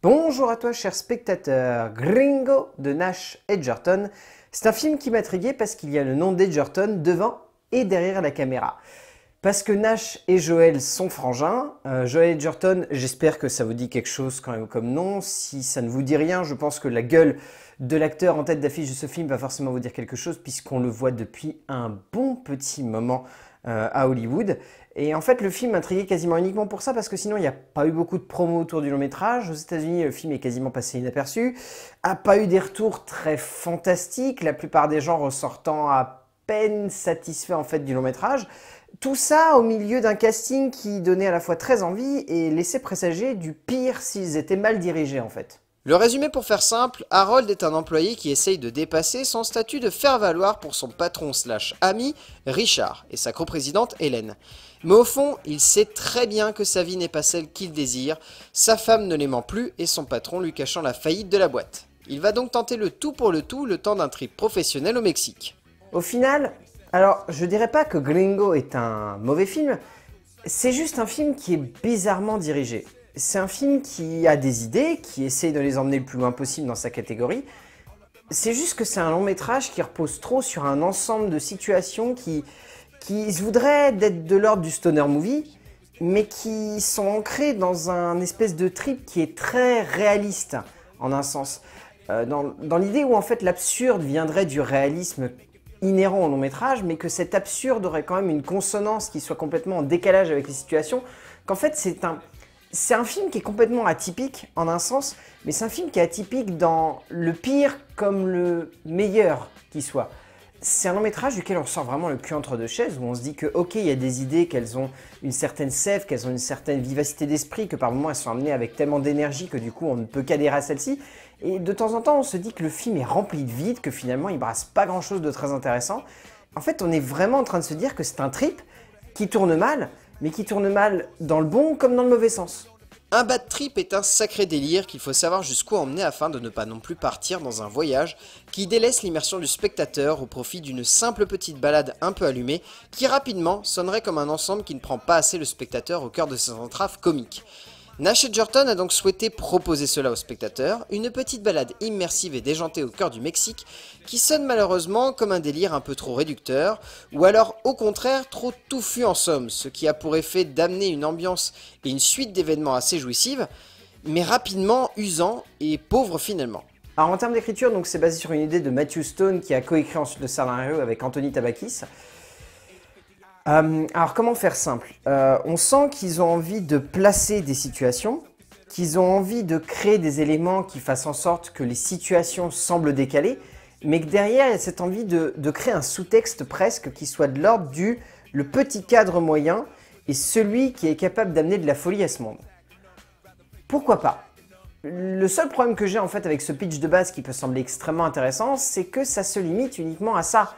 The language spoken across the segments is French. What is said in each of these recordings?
Bonjour à toi cher spectateur, Gringo de Nash Edgerton. C'est un film qui m'intriguait parce qu'il y a le nom d'Edgerton devant et derrière la caméra. Parce que Nash et joël sont frangins. joël euh, Joel Edgerton, j'espère que ça vous dit quelque chose quand même comme nom. Si ça ne vous dit rien, je pense que la gueule de l'acteur en tête d'affiche de ce film va forcément vous dire quelque chose puisqu'on le voit depuis un bon petit moment euh, à Hollywood. Et en fait, le film m'intriguait quasiment uniquement pour ça, parce que sinon, il n'y a pas eu beaucoup de promos autour du long métrage. Aux États-Unis, le film est quasiment passé inaperçu. A pas eu des retours très fantastiques, la plupart des gens ressortant à peine satisfaits en fait du long métrage. Tout ça au milieu d'un casting qui donnait à la fois très envie et laissait présager du pire s'ils étaient mal dirigés en fait. Le résumé pour faire simple, Harold est un employé qui essaye de dépasser son statut de faire valoir pour son patron slash ami Richard et sa coprésidente Hélène. Mais au fond, il sait très bien que sa vie n'est pas celle qu'il désire, sa femme ne l'aimant plus et son patron lui cachant la faillite de la boîte. Il va donc tenter le tout pour le tout le temps d'un trip professionnel au Mexique. Au final, alors je dirais pas que Gringo est un mauvais film, c'est juste un film qui est bizarrement dirigé c'est un film qui a des idées, qui essaye de les emmener le plus loin possible dans sa catégorie. C'est juste que c'est un long métrage qui repose trop sur un ensemble de situations qui, qui se voudraient d'être de l'ordre du stoner movie, mais qui sont ancrées dans un espèce de trip qui est très réaliste, en un sens. Euh, dans, dans l'idée où en fait l'absurde viendrait du réalisme inhérent au long métrage, mais que cet absurde aurait quand même une consonance qui soit complètement en décalage avec les situations, qu'en fait c'est un, c'est un film qui est complètement atypique en un sens, mais c'est un film qui est atypique dans le pire comme le meilleur qui soit. C'est un long métrage duquel on sort vraiment le cul entre deux chaises, où on se dit que, ok, il y a des idées, qu'elles ont une certaine sève, qu'elles ont une certaine vivacité d'esprit, que par moments elles sont amenées avec tellement d'énergie que du coup on ne peut qu'adhérer à celle-ci. Et de temps en temps on se dit que le film est rempli de vide, que finalement il brasse pas grand chose de très intéressant. En fait, on est vraiment en train de se dire que c'est un trip qui tourne mal, mais qui tourne mal dans le bon comme dans le mauvais sens. Un bad trip est un sacré délire qu'il faut savoir jusqu'où emmener afin de ne pas non plus partir dans un voyage qui délaisse l'immersion du spectateur au profit d'une simple petite balade un peu allumée qui rapidement sonnerait comme un ensemble qui ne prend pas assez le spectateur au cœur de ses entraves comiques. Nash Edgerton a donc souhaité proposer cela aux spectateurs, une petite balade immersive et déjantée au cœur du Mexique, qui sonne malheureusement comme un délire un peu trop réducteur, ou alors au contraire trop touffu en somme, ce qui a pour effet d'amener une ambiance et une suite d'événements assez jouissives, mais rapidement usant et pauvre finalement. Alors en termes d'écriture, donc c'est basé sur une idée de Matthew Stone qui a coécrit ensuite le scénario avec Anthony Tabakis. Euh, alors comment faire simple euh, On sent qu'ils ont envie de placer des situations, qu'ils ont envie de créer des éléments qui fassent en sorte que les situations semblent décalées, mais que derrière il y a cette envie de, de créer un sous-texte presque qui soit de l'ordre du le petit cadre moyen et celui qui est capable d'amener de la folie à ce monde. Pourquoi pas le seul problème que j'ai en fait avec ce pitch de base qui peut sembler extrêmement intéressant, c'est que ça se limite uniquement à ça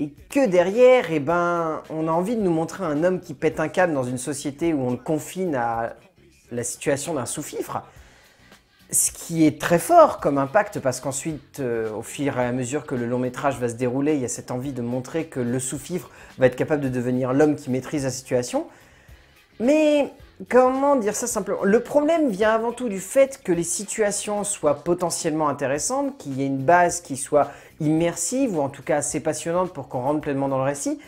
et que derrière, et eh ben, on a envie de nous montrer un homme qui pète un câble dans une société où on le confine à la situation d'un sous-fifre, ce qui est très fort comme impact parce qu'ensuite, euh, au fur et à mesure que le long métrage va se dérouler, il y a cette envie de montrer que le sous-fifre va être capable de devenir l'homme qui maîtrise la situation. Mais Comment dire ça simplement Le problème vient avant tout du fait que les situations soient potentiellement intéressantes, qu'il y ait une base qui soit immersive ou en tout cas assez passionnante pour qu'on rentre pleinement dans le récit.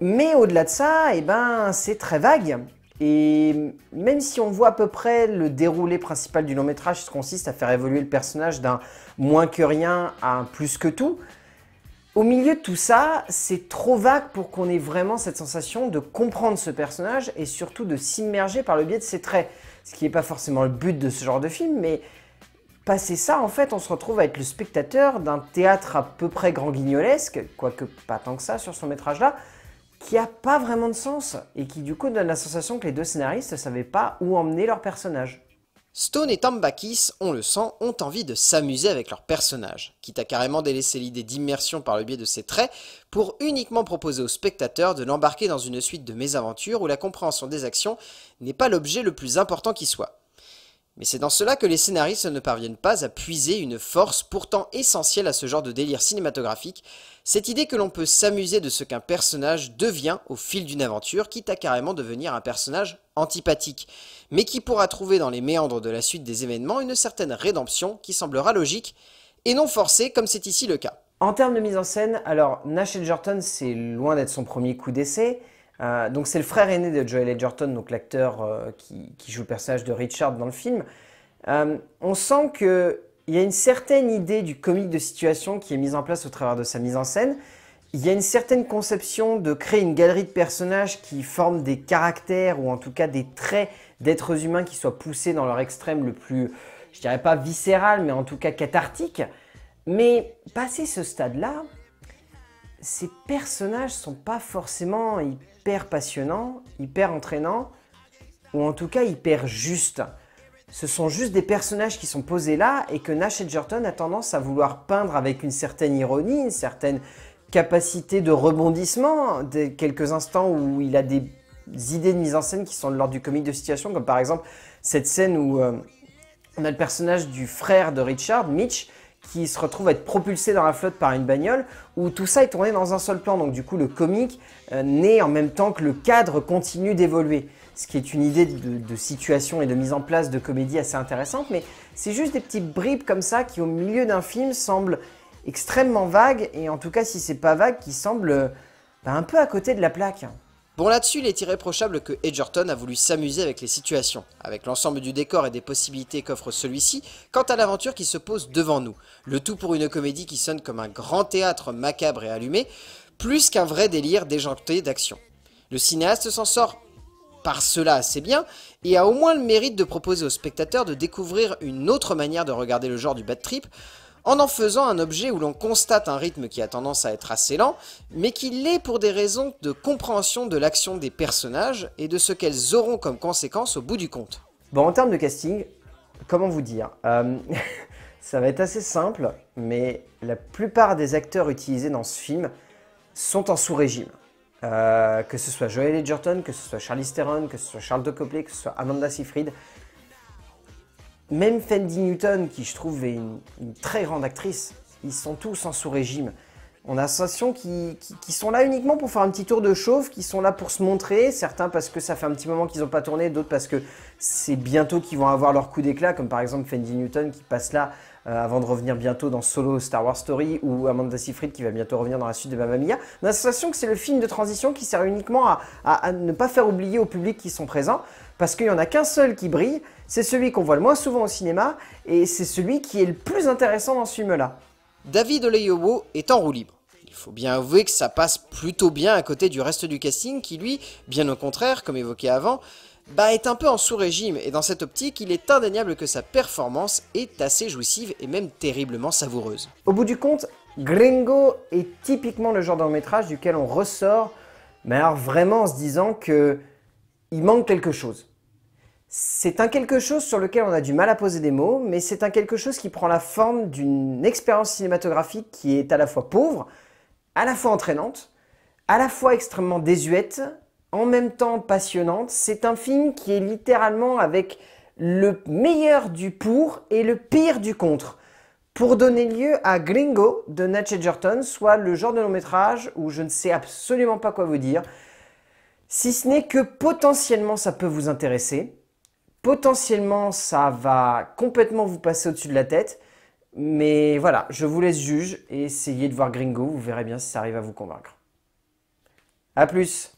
Mais au-delà de ça, eh ben, c'est très vague. Et même si on voit à peu près le déroulé principal du long métrage, ce consiste à faire évoluer le personnage d'un moins que rien à un plus que tout, au milieu de tout ça, c'est trop vague pour qu'on ait vraiment cette sensation de comprendre ce personnage et surtout de s'immerger par le biais de ses traits. Ce qui n'est pas forcément le but de ce genre de film, mais passé ça, en fait, on se retrouve à être le spectateur d'un théâtre à peu près grand guignolesque, quoique pas tant que ça sur son métrage-là, qui n'a pas vraiment de sens et qui du coup donne la sensation que les deux scénaristes ne savaient pas où emmener leur personnage. Stone et Tambakis, on le sent, ont envie de s'amuser avec leur personnage, quitte à carrément délaisser l'idée d'immersion par le biais de ses traits, pour uniquement proposer au spectateur de l'embarquer dans une suite de mésaventures où la compréhension des actions n'est pas l'objet le plus important qui soit. Mais c'est dans cela que les scénaristes ne parviennent pas à puiser une force pourtant essentielle à ce genre de délire cinématographique, cette idée que l'on peut s'amuser de ce qu'un personnage devient au fil d'une aventure, quitte à carrément devenir un personnage antipathique, mais qui pourra trouver dans les méandres de la suite des événements une certaine rédemption qui semblera logique et non forcée comme c'est ici le cas. En termes de mise en scène, alors Nash Edgerton, c'est loin d'être son premier coup d'essai, euh, donc c'est le frère aîné de Joel Edgerton, donc l'acteur euh, qui, joue le personnage de Richard dans le film. Euh, on sent qu'il y a une certaine idée du comique de situation qui est mise en place au travers de sa mise en scène. Il y a une certaine conception de créer une galerie de personnages qui forment des caractères ou en tout cas des traits d'êtres humains qui soient poussés dans leur extrême le plus, je dirais pas viscéral, mais en tout cas cathartique. Mais passer ce stade-là, ces personnages sont pas forcément hyper passionnants, hyper entraînants, ou en tout cas hyper justes. Ce sont juste des personnages qui sont posés là et que Nash Edgerton a tendance à vouloir peindre avec une certaine ironie, une certaine capacité de rebondissement, des quelques instants où il a des idées de mise en scène qui sont lors du comique de situation, comme par exemple cette scène où euh, on a le personnage du frère de Richard, Mitch, qui se retrouve à être propulsé dans la flotte par une bagnole, où tout ça est tourné dans un seul plan. Donc du coup, le comique euh, naît en même temps que le cadre continue d'évoluer. Ce qui est une idée de, situation et de mise en place de comédie assez intéressante, mais c'est juste des petites bribes comme ça qui, au milieu d'un film, semblent extrêmement vagues, et en tout cas, si c'est pas vague, qui semblent euh, bah, un peu à côté de la plaque. Bon là-dessus, il est irréprochable que Edgerton a voulu s'amuser avec les situations, avec l'ensemble du décor et des possibilités qu'offre celui-ci quant à l'aventure qui se pose devant nous. Le tout pour une comédie qui sonne comme un grand théâtre macabre et allumé, plus qu'un vrai délire déjanté d'action. Le cinéaste s'en sort par cela assez bien, et a au moins le mérite de proposer aux spectateurs de découvrir une autre manière de regarder le genre du bad trip, en en faisant un objet où l'on constate un rythme qui a tendance à être assez lent, mais qui l'est pour des raisons de compréhension de l'action des personnages et de ce qu'elles auront comme conséquence au bout du compte. Bon, en termes de casting, comment vous dire euh, Ça va être assez simple, mais la plupart des acteurs utilisés dans ce film sont en sous-régime. Euh, que ce soit Joel Edgerton, que ce soit Charlie Theron, que ce soit Charles de Copley, que ce soit Amanda Seyfried, même Fendi Newton, qui je trouve est une, une très grande actrice, ils sont tous en sous-régime. On a l'impression qui, sont là uniquement pour faire un petit tour de chauffe, qui sont là pour se montrer, certains parce que ça fait un petit moment qu'ils n'ont pas tourné, d'autres parce que c'est bientôt qu'ils vont avoir leur coup d'éclat, comme par exemple Fendi Newton qui passe là euh, avant de revenir bientôt dans Solo Star Wars Story, ou Amanda Seyfried qui va bientôt revenir dans la suite de Mamma Mia. On a sensation que c'est le film de transition qui sert uniquement à, ne pas faire oublier au public qui sont présents, parce qu'il n'y en a qu'un seul qui brille, c'est celui qu'on voit le moins souvent au cinéma, et c'est celui qui est le plus intéressant dans ce film-là. David Oleyo-Wo est en roue libre il faut bien avouer que ça passe plutôt bien à côté du reste du casting qui, lui, bien au contraire, comme évoqué avant, bah, est un peu en sous-régime, et dans cette optique, il est indéniable que sa performance est assez jouissive et même terriblement savoureuse. Au bout du compte, Gringo est typiquement le genre de métrage duquel on ressort, mais alors vraiment en se disant que il manque quelque chose. C'est un quelque chose sur lequel on a du mal à poser des mots, mais c'est un quelque chose qui prend la forme d'une expérience cinématographique qui est à la fois pauvre, à la fois entraînante, à la fois extrêmement désuète, en même temps passionnante. C'est un film qui est littéralement avec le meilleur du pour et le pire du contre pour donner lieu à Gringo de Natchez Edgerton, soit le genre de long métrage où je ne sais absolument pas quoi vous dire, si ce n'est que potentiellement ça peut vous intéresser, potentiellement ça va complètement vous passer au-dessus de la tête, mais voilà, je vous laisse juge et essayez de voir Gringo, vous verrez bien si ça arrive à vous convaincre. A plus